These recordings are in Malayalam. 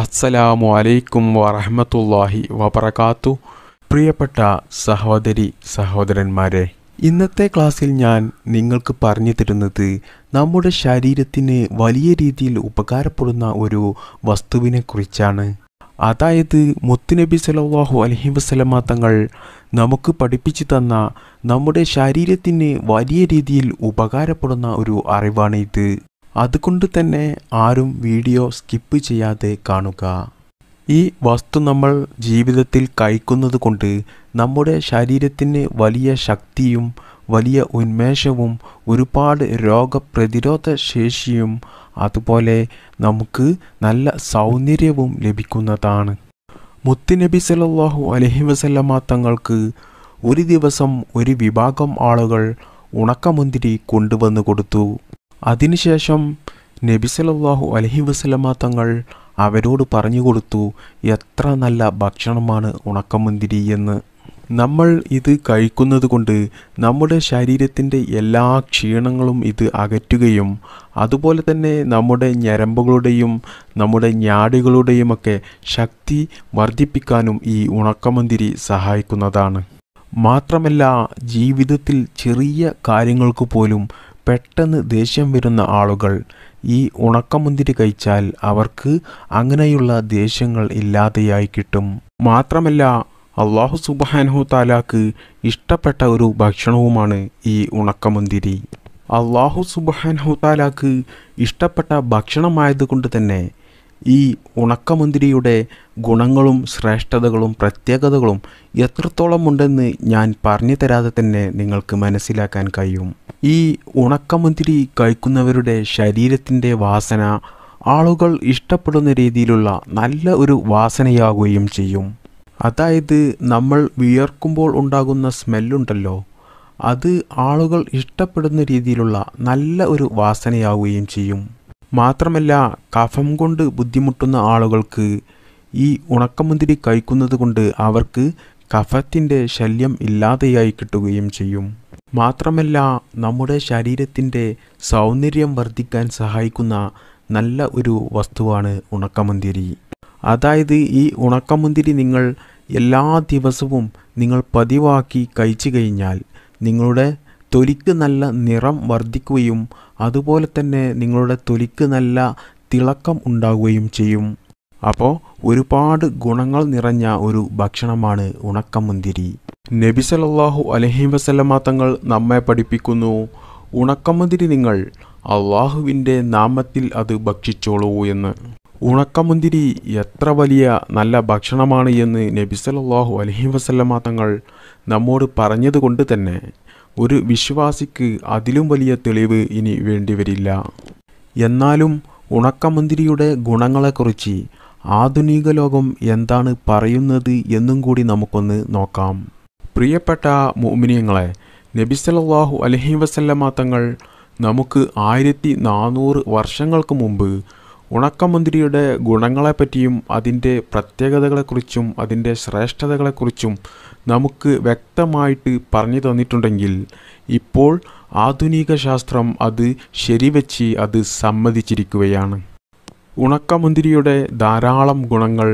അസ്സലാമു അലൈക്കും വറഹമത്തല്ലാഹി വബർക്കാത്തു പ്രിയപ്പെട്ട സഹോദരി സഹോദരന്മാരെ ഇന്നത്തെ ക്ലാസ്സിൽ ഞാൻ നിങ്ങൾക്ക് പറഞ്ഞു തരുന്നത് നമ്മുടെ ശരീരത്തിന് വലിയ രീതിയിൽ ഉപകാരപ്പെടുന്ന ഒരു വസ്തുവിനെ കുറിച്ചാണ് അതായത് മുത്തുനബി സലാഹു അലഹി വസ്ലമ തങ്ങൾ നമുക്ക് പഠിപ്പിച്ചു തന്ന നമ്മുടെ ശരീരത്തിന് വലിയ രീതിയിൽ ഉപകാരപ്പെടുന്ന ഒരു അറിവാണ് ഇത് അതുകൊണ്ട് തന്നെ ആരും വീഡിയോ സ്കിപ്പ് ചെയ്യാതെ കാണുക ഈ വസ്തു നമ്മൾ ജീവിതത്തിൽ കഴിക്കുന്നത് കൊണ്ട് നമ്മുടെ ശരീരത്തിന് വലിയ ശക്തിയും വലിയ ഉന്മേഷവും ഒരുപാട് രോഗപ്രതിരോധ ശേഷിയും അതുപോലെ നമുക്ക് നല്ല സൗന്ദര്യവും ലഭിക്കുന്നതാണ് മുത്തുനബി സലല്ലാഹു അലഹി വസല്ലമ്മ തങ്ങൾക്ക് ഒരു ദിവസം ഒരു വിഭാഗം ആളുകൾ ഉണക്കമുന്തിരി കൊണ്ടുവന്നു കൊടുത്തു അതിനുശേഷം നബിസലല്ലാഹു അലഹി വസ്ലമ തങ്ങൾ അവരോട് പറഞ്ഞു കൊടുത്തു എത്ര നല്ല ഭക്ഷണമാണ് ഉണക്കമുന്തിരി എന്ന് നമ്മൾ ഇത് കഴിക്കുന്നത് കൊണ്ട് നമ്മുടെ ശരീരത്തിൻ്റെ എല്ലാ ക്ഷീണങ്ങളും ഇത് അകറ്റുകയും അതുപോലെ തന്നെ നമ്മുടെ ഞരമ്പുകളുടെയും നമ്മുടെ ഞാടുകളുടെയുമൊക്കെ ശക്തി വർദ്ധിപ്പിക്കാനും ഈ ഉണക്കമുന്തിരി സഹായിക്കുന്നതാണ് മാത്രമല്ല ജീവിതത്തിൽ ചെറിയ കാര്യങ്ങൾക്ക് പോലും പെട്ടെന്ന് ദേഷ്യം വരുന്ന ആളുകൾ ഈ ഉണക്കമുന്തിരി കഴിച്ചാൽ അവർക്ക് അങ്ങനെയുള്ള ദേഷ്യങ്ങൾ ഇല്ലാതെയായി കിട്ടും മാത്രമല്ല അള്ളാഹു സുബാനഹു താലാക്ക് ഇഷ്ടപ്പെട്ട ഒരു ഭക്ഷണവുമാണ് ഈ ഉണക്കമുന്തിരി അള്ളാഹു സുബാനഹു താലാക്ക് ഇഷ്ടപ്പെട്ട ഭക്ഷണമായതുകൊണ്ട് തന്നെ ഈ ഉണക്കമുന്തിരിയുടെ ഗുണങ്ങളും ശ്രേഷ്ഠതകളും പ്രത്യേകതകളും എത്രത്തോളം ഉണ്ടെന്ന് ഞാൻ പറഞ്ഞു തരാതെ തന്നെ നിങ്ങൾക്ക് മനസ്സിലാക്കാൻ കഴിയും ഈ ഉണക്കമുന്തിരി കഴിക്കുന്നവരുടെ ശരീരത്തിൻ്റെ വാസന ആളുകൾ ഇഷ്ടപ്പെടുന്ന രീതിയിലുള്ള നല്ല ഒരു വാസനയാകുകയും ചെയ്യും അതായത് നമ്മൾ വിയർക്കുമ്പോൾ ഉണ്ടാകുന്ന സ്മെല്ലുണ്ടല്ലോ അത് ആളുകൾ ഇഷ്ടപ്പെടുന്ന രീതിയിലുള്ള നല്ല ഒരു വാസനയാവുകയും ചെയ്യും മാത്രമല്ല കഫം കൊണ്ട് ബുദ്ധിമുട്ടുന്ന ആളുകൾക്ക് ഈ ഉണക്കമുന്തിരി കഴിക്കുന്നത് കൊണ്ട് അവർക്ക് കഫത്തിൻ്റെ ശല്യം ഇല്ലാതെയായി കിട്ടുകയും ചെയ്യും മാത്രമല്ല നമ്മുടെ ശരീരത്തിൻ്റെ സൗന്ദര്യം വർദ്ധിക്കാൻ സഹായിക്കുന്ന നല്ല ഒരു വസ്തുവാണ് ഉണക്കമുന്തിരി അതായത് ഈ ഉണക്കമുന്തിരി നിങ്ങൾ എല്ലാ ദിവസവും നിങ്ങൾ പതിവാക്കി കഴിച്ചു കഴിഞ്ഞാൽ നിങ്ങളുടെ തൊലിക്ക് നല്ല നിറം വർദ്ധിക്കുകയും അതുപോലെ തന്നെ നിങ്ങളുടെ തൊലിക്ക് നല്ല തിളക്കം ഉണ്ടാവുകയും ചെയ്യും അപ്പോൾ ഒരുപാട് ഗുണങ്ങൾ നിറഞ്ഞ ഒരു ഭക്ഷണമാണ് ഉണക്കമുന്തിരി നബി സലല്ലാഹു അലഹി വസല്ലമ തങ്ങൾ നമ്മെ പഠിപ്പിക്കുന്നു ഉണക്കമുന്തിരി നിങ്ങൾ അള്ളാഹുവിൻ്റെ നാമത്തിൽ അത് ഭക്ഷിച്ചോളൂ എന്ന് ഉണക്കമുന്തിരി എത്ര വലിയ നല്ല ഭക്ഷണമാണ് എന്ന് നബി അലഹി വസല്ലമ തങ്ങൾ നമ്മോട് പറഞ്ഞതുകൊണ്ട് തന്നെ ഒരു വിശ്വാസിക്ക് അതിലും വലിയ തെളിവ് ഇനി വേണ്ടിവരില്ല എന്നാലും ഉണക്കമുന്തിരിയുടെ ഗുണങ്ങളെക്കുറിച്ച് ആധുനിക ലോകം എന്താണ് പറയുന്നത് എന്നും കൂടി നമുക്കൊന്ന് നോക്കാം പ്രിയപ്പെട്ട മോമിനിയങ്ങളെ നബിസലാഹു അലഹി വസല്ലമ തങ്ങൾ നമുക്ക് ആയിരത്തി നാനൂറ് വർഷങ്ങൾക്ക് മുമ്പ് ഉണക്കമുന്തിരിയുടെ ഗുണങ്ങളെപ്പറ്റിയും അതിൻ്റെ പ്രത്യേകതകളെക്കുറിച്ചും അതിൻ്റെ ശ്രേഷ്ഠതകളെക്കുറിച്ചും നമുക്ക് വ്യക്തമായിട്ട് പറഞ്ഞു തന്നിട്ടുണ്ടെങ്കിൽ ഇപ്പോൾ ആധുനിക ശാസ്ത്രം അത് ശരിവെച്ച് അത് സമ്മതിച്ചിരിക്കുകയാണ് ഉണക്കമുന്തിരിയുടെ ധാരാളം ഗുണങ്ങൾ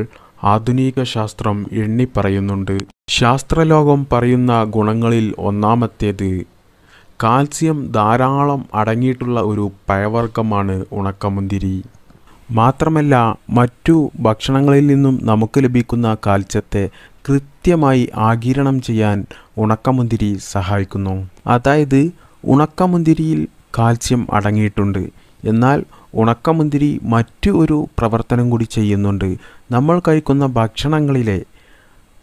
ആധുനിക ശാസ്ത്രം എണ്ണിപ്പറയുന്നുണ്ട് ശാസ്ത്രലോകം പറയുന്ന ഗുണങ്ങളിൽ ഒന്നാമത്തേത് കാൽസ്യം ധാരാളം അടങ്ങിയിട്ടുള്ള ഒരു പഴവർഗ്ഗമാണ് ഉണക്കമുന്തിരി മാത്രമല്ല മറ്റു ഭക്ഷണങ്ങളിൽ നിന്നും നമുക്ക് ലഭിക്കുന്ന കാൽസ്യത്തെ കൃത്യമായി ആകിരണം ചെയ്യാൻ ഉണക്കമുന്തിരി സഹായിക്കുന്നു അതായത് ഉണക്കമുന്തിരിയിൽ കാൽസ്യം അടങ്ങിയിട്ടുണ്ട് എന്നാൽ ഉണക്കമുന്തിരി മറ്റു ഒരു പ്രവർത്തനം കൂടി ചെയ്യുന്നുണ്ട് നമ്മൾ കഴിക്കുന്ന ഭക്ഷണങ്ങളിലെ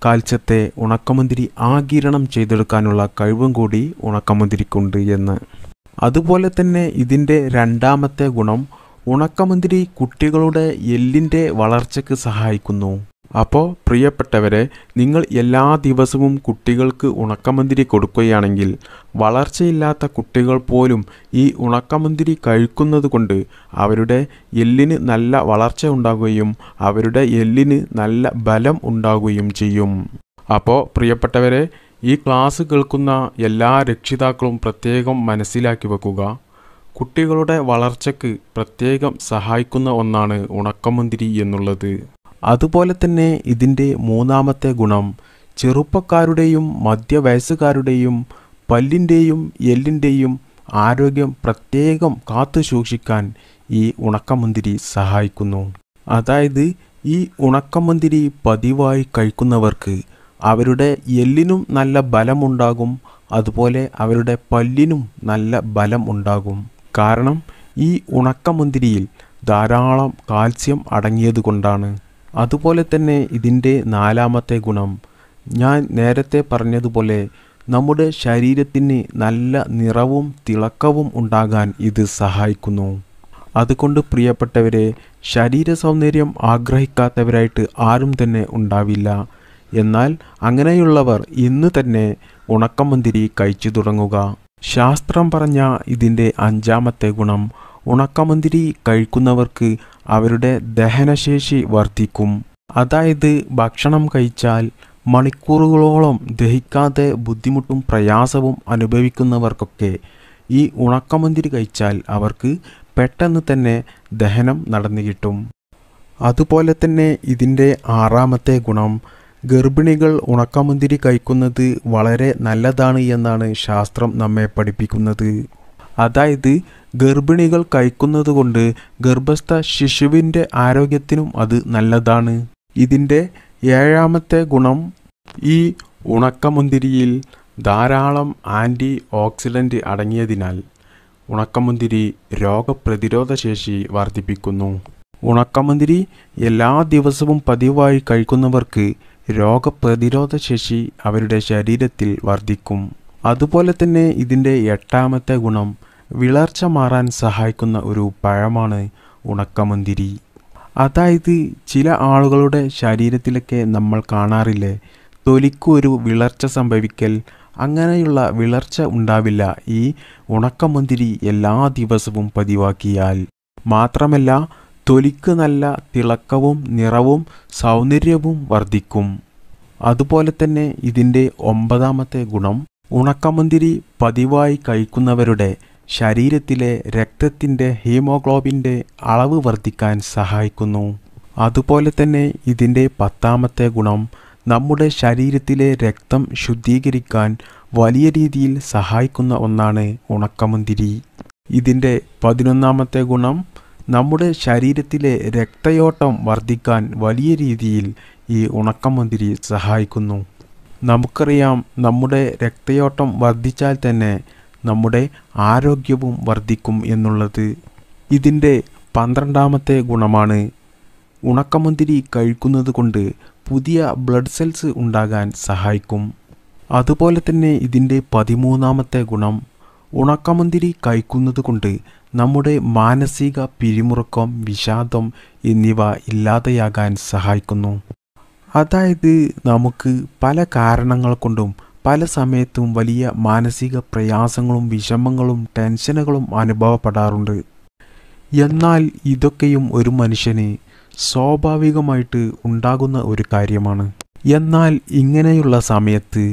കാൽസ്യത്തെ ഉണക്കമുന്തിരി ആകിരണം ചെയ്തെടുക്കാനുള്ള കഴിവും കൂടി ഉണക്കമുന്തിരിക്കുണ്ട് എന്ന് അതുപോലെ തന്നെ ഇതിൻ്റെ രണ്ടാമത്തെ ഗുണം ഉണക്കമുന്തിരി കുട്ടികളുടെ എല്ലിൻ്റെ വളർച്ചയ്ക്ക് സഹായിക്കുന്നു അപ്പോൾ പ്രിയപ്പെട്ടവരെ നിങ്ങൾ എല്ലാ ദിവസവും കുട്ടികൾക്ക് ഉണക്കമുന്തിരി കൊടുക്കുകയാണെങ്കിൽ വളർച്ചയില്ലാത്ത കുട്ടികൾ പോലും ഈ ഉണക്കമുന്തിരി കഴിക്കുന്നത് കൊണ്ട് അവരുടെ എല്ലിന് നല്ല വളർച്ച ഉണ്ടാകുകയും അവരുടെ എല്ലിന് നല്ല ബലം ഉണ്ടാകുകയും ചെയ്യും അപ്പോൾ പ്രിയപ്പെട്ടവരെ ഈ ക്ലാസ് കേൾക്കുന്ന എല്ലാ രക്ഷിതാക്കളും പ്രത്യേകം മനസ്സിലാക്കി വെക്കുക കുട്ടികളുടെ വളർച്ചയ്ക്ക് പ്രത്യേകം സഹായിക്കുന്ന ഒന്നാണ് ഉണക്കമുന്തിരി എന്നുള്ളത് അതുപോലെ തന്നെ ഇതിൻ്റെ മൂന്നാമത്തെ ഗുണം ചെറുപ്പക്കാരുടെയും മധ്യവയസ്സുകാരുടെയും പല്ലിൻ്റെയും എല്ലിൻ്റെയും ആരോഗ്യം പ്രത്യേകം കാത്തു സൂക്ഷിക്കാൻ ഈ ഉണക്കമുന്തിരി സഹായിക്കുന്നു അതായത് ഈ ഉണക്കമുന്തിരി പതിവായി കഴിക്കുന്നവർക്ക് അവരുടെ എല്ലിനും നല്ല ബലമുണ്ടാകും അതുപോലെ അവരുടെ പല്ലിനും നല്ല ബലം ഉണ്ടാകും കാരണം ഈ ഉണക്കമുന്തിരിയിൽ ധാരാളം കാൽസ്യം അടങ്ങിയതുകൊണ്ടാണ് അതുപോലെ തന്നെ ഇതിൻ്റെ നാലാമത്തെ ഗുണം ഞാൻ നേരത്തെ പറഞ്ഞതുപോലെ നമ്മുടെ ശരീരത്തിന് നല്ല നിറവും തിളക്കവും ഉണ്ടാകാൻ ഇത് സഹായിക്കുന്നു അതുകൊണ്ട് പ്രിയപ്പെട്ടവരെ ശരീര സൗന്ദര്യം ആഗ്രഹിക്കാത്തവരായിട്ട് ആരും തന്നെ ഉണ്ടാവില്ല എന്നാൽ അങ്ങനെയുള്ളവർ ഇന്ന് തന്നെ ഉണക്കമുന്തിരി കഴിച്ചു തുടങ്ങുക ശാസ്ത്രം പറഞ്ഞ ഇതിൻ്റെ അഞ്ചാമത്തെ ഗുണം ഉണക്കമുന്തിരി കഴിക്കുന്നവർക്ക് അവരുടെ ദഹനശേഷി വർദ്ധിക്കും അതായത് ഭക്ഷണം കഴിച്ചാൽ മണിക്കൂറുകളോളം ദഹിക്കാതെ ബുദ്ധിമുട്ടും പ്രയാസവും അനുഭവിക്കുന്നവർക്കൊക്കെ ഈ ഉണക്കമുന്തിരി കഴിച്ചാൽ അവർക്ക് പെട്ടെന്ന് തന്നെ ദഹനം നടന്നു കിട്ടും അതുപോലെ തന്നെ ഇതിൻ്റെ ആറാമത്തെ ഗുണം ഗർഭിണികൾ ഉണക്കമുന്തിരി കഴിക്കുന്നത് വളരെ നല്ലതാണ് എന്നാണ് ശാസ്ത്രം നമ്മെ പഠിപ്പിക്കുന്നത് അതായത് ഗർഭിണികൾ കഴിക്കുന്നത് കൊണ്ട് ഗർഭസ്ഥ ശിശുവിൻ്റെ ആരോഗ്യത്തിനും അത് നല്ലതാണ് ഇതിൻ്റെ ഏഴാമത്തെ ഗുണം ഈ ഉണക്കമുന്തിരിയിൽ ധാരാളം ആൻറ്റി ഓക്സിഡൻറ്റ് അടങ്ങിയതിനാൽ ഉണക്കമുന്തിരി രോഗപ്രതിരോധ ശേഷി വർദ്ധിപ്പിക്കുന്നു ഉണക്കമുന്തിരി എല്ലാ ദിവസവും പതിവായി കഴിക്കുന്നവർക്ക് രോഗപ്രതിരോധ ശേഷി അവരുടെ ശരീരത്തിൽ വർദ്ധിക്കും അതുപോലെ തന്നെ ഇതിൻ്റെ എട്ടാമത്തെ ഗുണം വിളർച്ച മാറാൻ സഹായിക്കുന്ന ഒരു പഴമാണ് ഉണക്കമുന്തിരി അതായത് ചില ആളുകളുടെ ശരീരത്തിലൊക്കെ നമ്മൾ കാണാറില്ലേ തൊലിക്കൊരു വിളർച്ച സംഭവിക്കൽ അങ്ങനെയുള്ള വിളർച്ച ഉണ്ടാവില്ല ഈ ഉണക്കമുന്തിരി എല്ലാ ദിവസവും പതിവാക്കിയാൽ മാത്രമല്ല തൊലിക്ക് നല്ല തിളക്കവും നിറവും സൗന്ദര്യവും വർദ്ധിക്കും അതുപോലെ തന്നെ ഇതിൻ്റെ ഒമ്പതാമത്തെ ഗുണം ഉണക്കമുന്തിരി പതിവായി കഴിക്കുന്നവരുടെ ശരീരത്തിലെ രക്തത്തിൻ്റെ ഹീമോഗ്ലോബിൻ്റെ അളവ് വർദ്ധിക്കാൻ സഹായിക്കുന്നു അതുപോലെ തന്നെ ഇതിൻ്റെ പത്താമത്തെ ഗുണം നമ്മുടെ ശരീരത്തിലെ രക്തം ശുദ്ധീകരിക്കാൻ വലിയ രീതിയിൽ സഹായിക്കുന്ന ഒന്നാണ് ഉണക്കമുന്തിരി ഇതിൻ്റെ പതിനൊന്നാമത്തെ ഗുണം നമ്മുടെ ശരീരത്തിലെ രക്തയോട്ടം വർദ്ധിക്കാൻ വലിയ രീതിയിൽ ഈ ഉണക്കമുന്തിരി സഹായിക്കുന്നു നമുക്കറിയാം നമ്മുടെ രക്തയോട്ടം വർദ്ധിച്ചാൽ തന്നെ നമ്മുടെ ആരോഗ്യവും വർദ്ധിക്കും എന്നുള്ളത് ഇതിൻ്റെ പന്ത്രണ്ടാമത്തെ ഗുണമാണ് ഉണക്കമുന്തിരി കഴിക്കുന്നത് കൊണ്ട് പുതിയ ബ്ലഡ് സെൽസ് ഉണ്ടാകാൻ സഹായിക്കും അതുപോലെ തന്നെ ഇതിൻ്റെ പതിമൂന്നാമത്തെ ഗുണം ഉണക്കമുന്തിരി കഴിക്കുന്നത് കൊണ്ട് നമ്മുടെ മാനസിക പിരിമുറുക്കം വിഷാദം എന്നിവ ഇല്ലാതെയാകാൻ സഹായിക്കുന്നു അതായത് നമുക്ക് പല കാരണങ്ങൾ കൊണ്ടും പല സമയത്തും വലിയ മാനസിക പ്രയാസങ്ങളും വിഷമങ്ങളും ടെൻഷനുകളും അനുഭവപ്പെടാറുണ്ട് എന്നാൽ ഇതൊക്കെയും ഒരു മനുഷ്യന് സ്വാഭാവികമായിട്ട് ഉണ്ടാകുന്ന ഒരു കാര്യമാണ് എന്നാൽ ഇങ്ങനെയുള്ള സമയത്ത്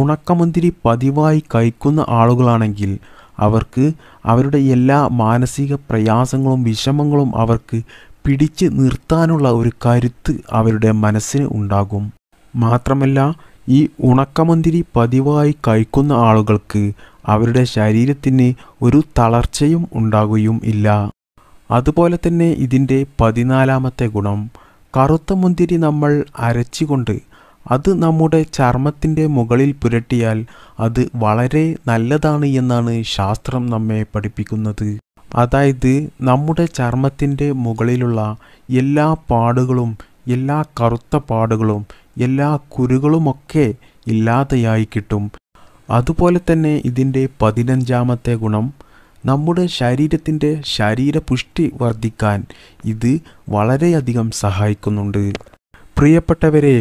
ഉണക്കമുന്തിരി പതിവായി കഴിക്കുന്ന ആളുകളാണെങ്കിൽ അവർക്ക് അവരുടെ എല്ലാ മാനസിക പ്രയാസങ്ങളും വിഷമങ്ങളും അവർക്ക് പിടിച്ച് നിർത്താനുള്ള ഒരു കരുത്ത് അവരുടെ മനസ്സിന് ഉണ്ടാകും മാത്രമല്ല ഈ ഉണക്കമന്തിരി പതിവായി കഴിക്കുന്ന ആളുകൾക്ക് അവരുടെ ശരീരത്തിന് ഒരു തളർച്ചയും ഉണ്ടാകുകയും ഇല്ല അതുപോലെ തന്നെ ഇതിൻ്റെ പതിനാലാമത്തെ ഗുണം കറുത്ത മുന്തിരി നമ്മൾ അരച്ചുകൊണ്ട് അത് നമ്മുടെ ചർമ്മത്തിൻ്റെ മുകളിൽ പുരട്ടിയാൽ അത് വളരെ നല്ലതാണ് എന്നാണ് ശാസ്ത്രം നമ്മെ പഠിപ്പിക്കുന്നത് അതായത് നമ്മുടെ ചർമ്മത്തിൻ്റെ മുകളിലുള്ള എല്ലാ പാടുകളും എല്ലാ കറുത്ത പാടുകളും എല്ലാ കുരുകളുമൊക്കെ ഇല്ലാതെയായി കിട്ടും അതുപോലെ തന്നെ ഇതിൻ്റെ പതിനഞ്ചാമത്തെ ഗുണം നമ്മുടെ ശരീരത്തിൻ്റെ ശരീരപുഷ്ടി വർദ്ധിക്കാൻ ഇത് വളരെയധികം സഹായിക്കുന്നുണ്ട് പ്രിയപ്പെട്ടവരെ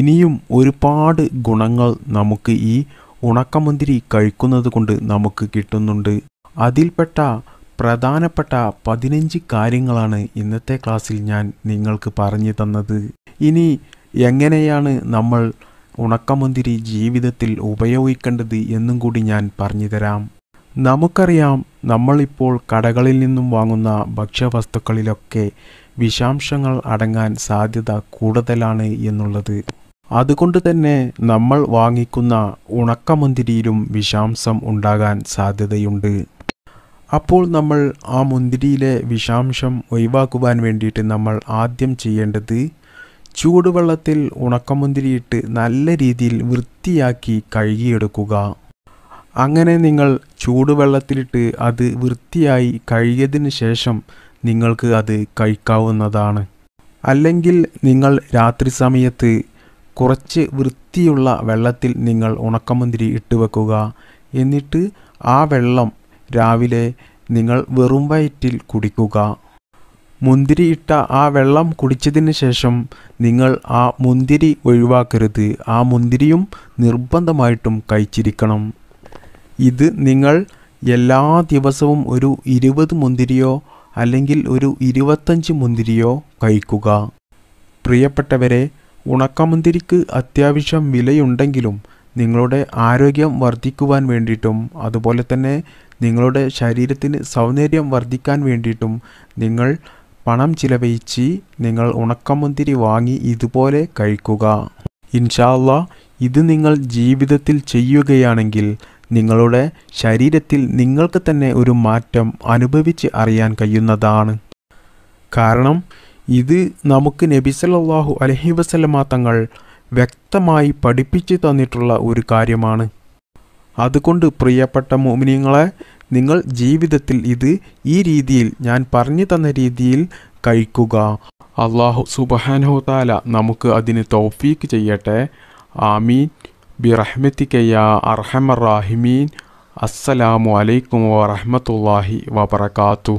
ഇനിയും ഒരുപാട് ഗുണങ്ങൾ നമുക്ക് ഈ ഉണക്കമുന്തിരി കഴിക്കുന്നത് കൊണ്ട് നമുക്ക് കിട്ടുന്നുണ്ട് അതിൽപ്പെട്ട പ്രധാനപ്പെട്ട പതിനഞ്ച് കാര്യങ്ങളാണ് ഇന്നത്തെ ക്ലാസ്സിൽ ഞാൻ നിങ്ങൾക്ക് പറഞ്ഞു തന്നത് ഇനി എങ്ങനെയാണ് നമ്മൾ ഉണക്കമുന്തിരി ജീവിതത്തിൽ ഉപയോഗിക്കേണ്ടത് എന്നും കൂടി ഞാൻ പറഞ്ഞുതരാം നമുക്കറിയാം നമ്മളിപ്പോൾ കടകളിൽ നിന്നും വാങ്ങുന്ന ഭക്ഷ്യവസ്തുക്കളിലൊക്കെ വിഷാംശങ്ങൾ അടങ്ങാൻ സാധ്യത കൂടുതലാണ് എന്നുള്ളത് അതുകൊണ്ട് തന്നെ നമ്മൾ വാങ്ങിക്കുന്ന ഉണക്കമുന്തിരിയിലും വിഷാംശം ഉണ്ടാകാൻ സാധ്യതയുണ്ട് അപ്പോൾ നമ്മൾ ആ മുന്തിരിയിലെ വിഷാംശം ഒഴിവാക്കുവാൻ വേണ്ടിയിട്ട് നമ്മൾ ആദ്യം ചെയ്യേണ്ടത് ചൂടുവെള്ളത്തിൽ ഉണക്കമുന്തിരിയിട്ട് നല്ല രീതിയിൽ വൃത്തിയാക്കി കഴുകിയെടുക്കുക അങ്ങനെ നിങ്ങൾ ചൂടുവെള്ളത്തിലിട്ട് അത് വൃത്തിയായി കഴുകിയതിന് ശേഷം നിങ്ങൾക്ക് അത് കഴിക്കാവുന്നതാണ് അല്ലെങ്കിൽ നിങ്ങൾ രാത്രി സമയത്ത് കുറച്ച് വൃത്തിയുള്ള വെള്ളത്തിൽ നിങ്ങൾ ഉണക്കമുന്തിരി ഇട്ട് വെക്കുക എന്നിട്ട് ആ വെള്ളം രാവിലെ നിങ്ങൾ വെറും വയറ്റിൽ കുടിക്കുക ഇട്ട ആ വെള്ളം കുടിച്ചതിന് ശേഷം നിങ്ങൾ ആ മുന്തിരി ഒഴിവാക്കരുത് ആ മുന്തിരിയും നിർബന്ധമായിട്ടും കഴിച്ചിരിക്കണം ഇത് നിങ്ങൾ എല്ലാ ദിവസവും ഒരു ഇരുപത് മുന്തിരിയോ അല്ലെങ്കിൽ ഒരു ഇരുപത്തഞ്ച് മുന്തിരിയോ കഴിക്കുക പ്രിയപ്പെട്ടവരെ ഉണക്കമുന്തിരിക്ക് അത്യാവശ്യം വിലയുണ്ടെങ്കിലും നിങ്ങളുടെ ആരോഗ്യം വർദ്ധിക്കുവാൻ വേണ്ടിയിട്ടും അതുപോലെ തന്നെ നിങ്ങളുടെ ശരീരത്തിന് സൗന്ദര്യം വർദ്ധിക്കാൻ വേണ്ടിയിട്ടും നിങ്ങൾ പണം ചിലവഴിച്ച് നിങ്ങൾ ഉണക്കമുന്തിരി വാങ്ങി ഇതുപോലെ കഴിക്കുക ഇൻഷാല്ല ഇത് നിങ്ങൾ ജീവിതത്തിൽ ചെയ്യുകയാണെങ്കിൽ നിങ്ങളുടെ ശരീരത്തിൽ നിങ്ങൾക്ക് തന്നെ ഒരു മാറ്റം അനുഭവിച്ച് അറിയാൻ കഴിയുന്നതാണ് കാരണം ഇത് നമുക്ക് നബി സല്ലല്ലാഹു അലൈഹി വസല്ലമ തങ്ങൾ വ്യക്തമായി പഠിപ്പിച്ചു തന്നിട്ടുള്ള ഒരു കാര്യമാണ് അതുകൊണ്ട് പ്രിയപ്പെട്ട മോമിനിയങ്ങളെ നിങ്ങൾ ജീവിതത്തിൽ ഇത് ഈ രീതിയിൽ ഞാൻ പറഞ്ഞു തന്ന രീതിയിൽ കഴിക്കുക അള്ളാഹു താല നമുക്ക് അതിന് തോഫീക്ക് ചെയ്യട്ടെ ആമീൻ ബിറഹ്മത്തിക്കയ്യ അർഹമർ റാഹിമീൻ അസ്സലാമു അലൈക്കും വാഹമത്തല്ലാഹി വാബർക്കാത്തു